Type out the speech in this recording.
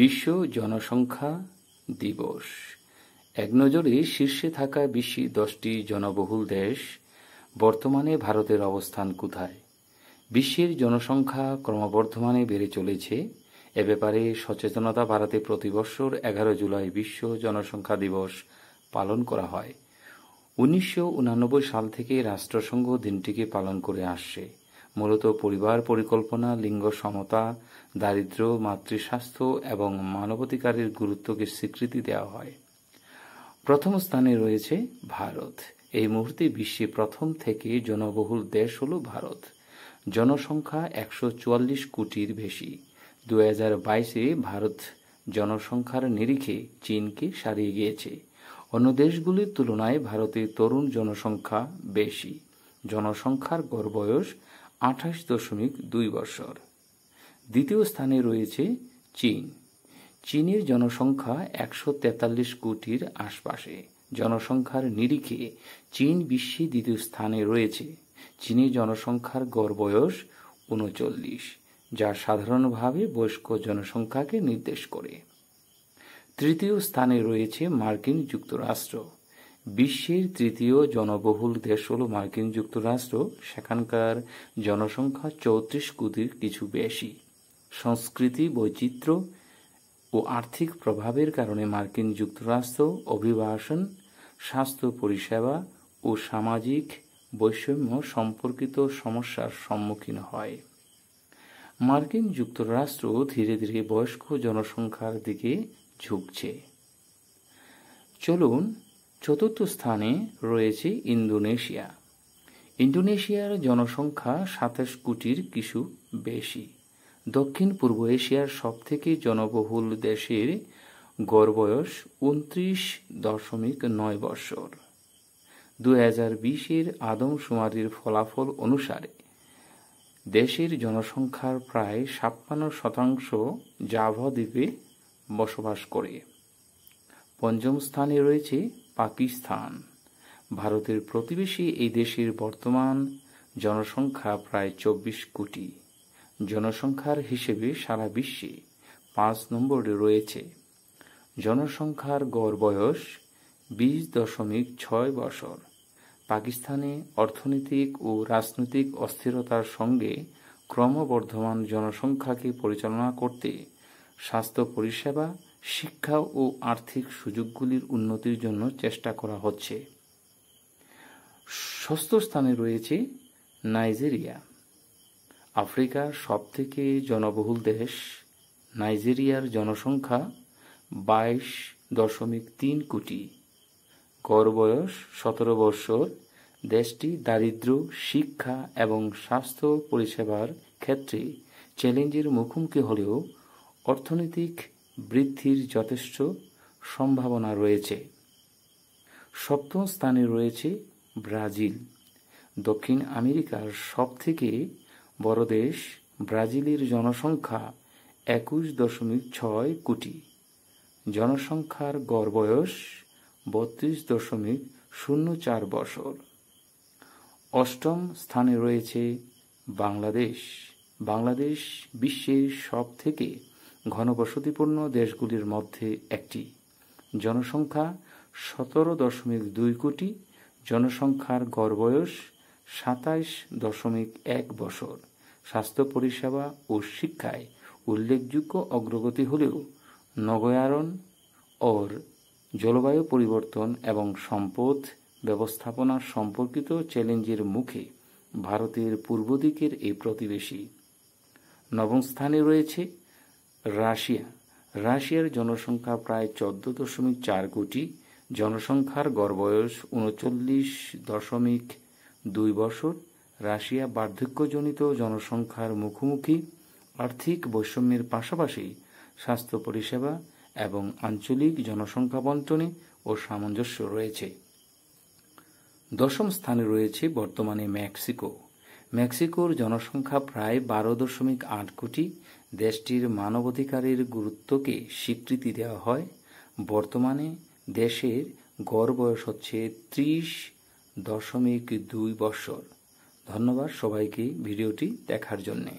বিশ্ব জনসংখ্যা দিবস এক নজরে শীর্ষে থাকা বিশ্বে দশটি জনবহুল দেশ বর্তমানে ভারতের অবস্থান কোথায় বিশ্বের জনসংখ্যা ক্রমবর্ধমানে বেড়ে চলেছে এ ব্যাপারে সচেতনতা বাড়াতে প্রতিবছর এগারো জুলাই বিশ্ব জনসংখ্যা দিবস পালন করা হয় উনিশশো সাল থেকে রাষ্ট্রসংঘ দিনটিকে পালন করে আসছে মূলত পরিবার পরিকল্পনা লিঙ্গ সমতা দারিদ্র মাতৃস্বাস্থ্য এবং মানবাধিকারের গুরুত্বকে স্বীকৃতি দেওয়া হয় প্রথম স্থানে রয়েছে ভারত এই মুহূর্তে বিশ্বে প্রথম থেকে জনবহুল দেশ হল ভারত জনসংখ্যা একশো চুয়াল্লিশ কোটির বেশি দু হাজার বাইশে ভারত জনসংখ্যার নিরিখে চীনকে সারিয়ে গিয়েছে অন্য দেশগুলির তুলনায় ভারতে তরুণ জনসংখ্যা বেশি জনসংখ্যার গড় বয়স আঠাশ দশমিক দুই বৎসর দ্বিতীয় স্থানে রয়েছে চীন চীনের জনসংখ্যা একশো তেতাল্লিশ কোটির আশপাশে জনসংখ্যার নিরিখে চীন বিশ্বে দ্বিতীয় স্থানে রয়েছে চীনের জনসংখ্যার গড় বয়স উনচল্লিশ যা সাধারণভাবে বয়স্ক জনসংখ্যাকে নির্দেশ করে তৃতীয় স্থানে রয়েছে মার্কিন যুক্তরাষ্ট্র বিশ্বের তৃতীয় জনবহুল দেশ হল মার্কিন যুক্তরাষ্ট্র সেখানকার জনসংখ্যা চৌত্রিশ কোটির কিছু বেশি সংস্কৃতি বৈচিত্র্য ও আর্থিক প্রভাবের কারণে মার্কিন যুক্তরাষ্ট্র অভিবাসন স্বাস্থ্য পরিষেবা ও সামাজিক বৈষম্য সম্পর্কিত সমস্যার সম্মুখীন হয় মার্কিন যুক্তরাষ্ট্র ধীরে ধীরে বয়স্ক জনসংখ্যার দিকে ঝুঁকছে চলুন চতুর্থ স্থানে রয়েছে ইন্দোনেশিয়া ইন্দোনেশিয়ার জনসংখ্যা সাতাশ কোটির কিছু বেশি দক্ষিণ পূর্ব এশিয়ার সবথেকে জনবহুল দেশের গড় বয়স উনত্রিশ দশমিক নয় বৎসর দু হাজার বিশের আদমশুমারির ফলাফল অনুসারে দেশের জনসংখ্যার প্রায় ছাপ্পান্ন শতাংশ জাভা দ্বীপে বসবাস করে পঞ্চম স্থানে রয়েছে পাকিস্তান ভারতের প্রতিবেশী এই দেশের বর্তমান জনসংখ্যা প্রায় চব্বিশ কোটি জনসংখ্যার হিসেবে সারা বিশ্বে পাঁচ নম্বরে রয়েছে জনসংখ্যার গড় বয়স বিশ দশমিক ছয় বছর পাকিস্তানে অর্থনৈতিক ও রাজনৈতিক অস্থিরতার সঙ্গে ক্রমবর্ধমান জনসংখ্যাকে পরিচালনা করতে স্বাস্থ্য পরিষেবা শিক্ষা ও আর্থিক সুযোগগুলির উন্নতির জন্য চেষ্টা করা হচ্ছে ষষ্ঠ স্থানে রয়েছে নাইজেরিয়া আফ্রিকার সবথেকে জনবহুল দেশ নাইজেরিয়ার জনসংখ্যা বাইশ দশমিক তিন কোটি গড় বয়স সতেরো বৎসর দেশটি দারিদ্র শিক্ষা এবং স্বাস্থ্য পরিষেবার ক্ষেত্রে চ্যালেঞ্জের মুখোমুখি হলেও অর্থনৈতিক বৃদ্ধির যথেষ্ট সম্ভাবনা রয়েছে সপ্তম স্থানে রয়েছে ব্রাজিল দক্ষিণ আমেরিকার সবথেকে বড় দেশ ব্রাজিলের জনসংখ্যা একুশ দশমিক ছয় কোটি জনসংখ্যার গড় বয়স বত্রিশ দশমিক শূন্য চার বছর অষ্টম স্থানে রয়েছে বাংলাদেশ বাংলাদেশ বিশ্বের সব থেকে ঘনবসতিপূর্ণ দেশগুলির মধ্যে একটি জনসংখ্যা সতেরো দশমিক দুই কোটি জনসংখ্যার গড় বয়স সাতাইশ দশমিক এক বছর স্বাস্থ্য পরিষেবা ও শিক্ষায় উল্লেখযোগ্য অগ্রগতি হলেও নগরায়ণ ওর জলবায়ু পরিবর্তন এবং সম্পদ ব্যবস্থাপনা সম্পর্কিত চ্যালেঞ্জের মুখে ভারতের পূর্ব দিকের এই প্রতিবেশী নবম স্থানে রয়েছে রাশিয়া রাশিয়ার জনসংখ্যা প্রায় চোদ্দ দশমিক চার কোটি জনসংখ্যার গড় বয়স উনচল্লিশ দশমিক দুই বছর রাশিয়া বার্ধক্যজনিত জনসংখ্যার মুখোমুখি আর্থিক বৈষম্যের পাশাপাশি স্বাস্থ্য পরিষেবা এবং আঞ্চলিক জনসংখ্যা বন্টনে ও সামঞ্জস্য রয়েছে দশম স্থানে রয়েছে বর্তমানে মেক্সিকো মেক্সিকোর জনসংখ্যা প্রায় বারো দশমিক আট কোটি দেশটির মানবাধিকারের গুরুত্বকে স্বীকৃতি দেওয়া হয় বর্তমানে দেশের গড় বয়স হচ্ছে ত্রিশ দশমিক দুই বৎসর ধন্যবাদ সবাইকে ভিডিওটি দেখার জন্যে